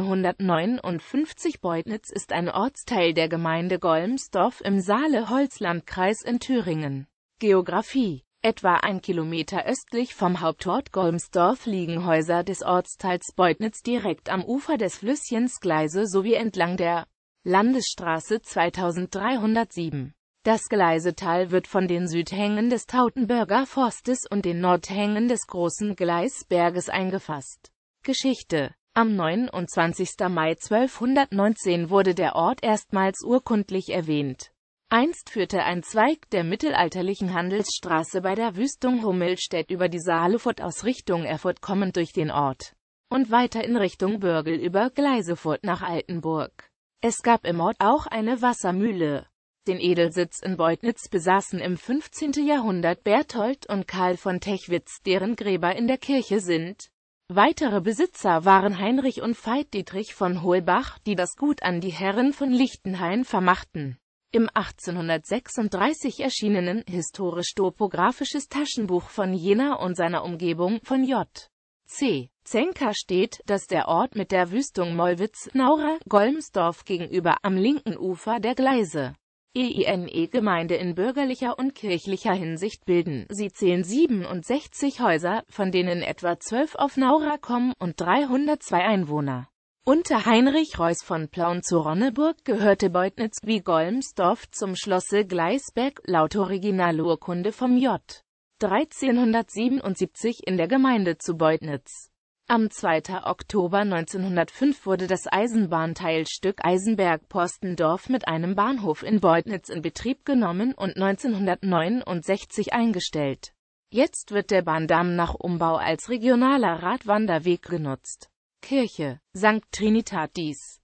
159 Beutnitz ist ein Ortsteil der Gemeinde Golmsdorf im saale holzlandkreis in Thüringen. Geografie Etwa ein Kilometer östlich vom Hauptort Golmsdorf liegen Häuser des Ortsteils Beutnitz direkt am Ufer des Flüsschens Gleise sowie entlang der Landesstraße 2307. Das Gleisetal wird von den Südhängen des Tautenberger Forstes und den Nordhängen des Großen Gleisberges eingefasst. Geschichte am 29. Mai 1219 wurde der Ort erstmals urkundlich erwähnt. Einst führte ein Zweig der mittelalterlichen Handelsstraße bei der Wüstung Hummelstedt über die Saalefurt aus Richtung Erfurt kommend durch den Ort und weiter in Richtung Bürgel über Gleisefurt nach Altenburg. Es gab im Ort auch eine Wassermühle. Den Edelsitz in Beutnitz besaßen im 15. Jahrhundert Berthold und Karl von Techwitz, deren Gräber in der Kirche sind. Weitere Besitzer waren Heinrich und Veit Dietrich von Holbach, die das Gut an die Herren von Lichtenhain vermachten. Im 1836 erschienenen historisch-topographisches Taschenbuch von Jena und seiner Umgebung von J. C. Zenker steht, dass der Ort mit der Wüstung Mollwitz, Naura, Golmsdorf gegenüber am linken Ufer der Gleise eine e gemeinde in bürgerlicher und kirchlicher Hinsicht bilden. Sie zählen 67 Häuser, von denen etwa 12 auf Naura kommen und 302 Einwohner. Unter Heinrich Reuß von Plauen zu Ronneburg gehörte Beutnitz wie Golmsdorf zum Schlosse Gleisberg laut Originalurkunde vom J. 1377 in der Gemeinde zu Beutnitz. Am 2. Oktober 1905 wurde das Eisenbahnteilstück Eisenberg-Postendorf mit einem Bahnhof in Beutnitz in Betrieb genommen und 1969 eingestellt. Jetzt wird der Bahndamm nach Umbau als regionaler Radwanderweg genutzt. Kirche St. Trinitatis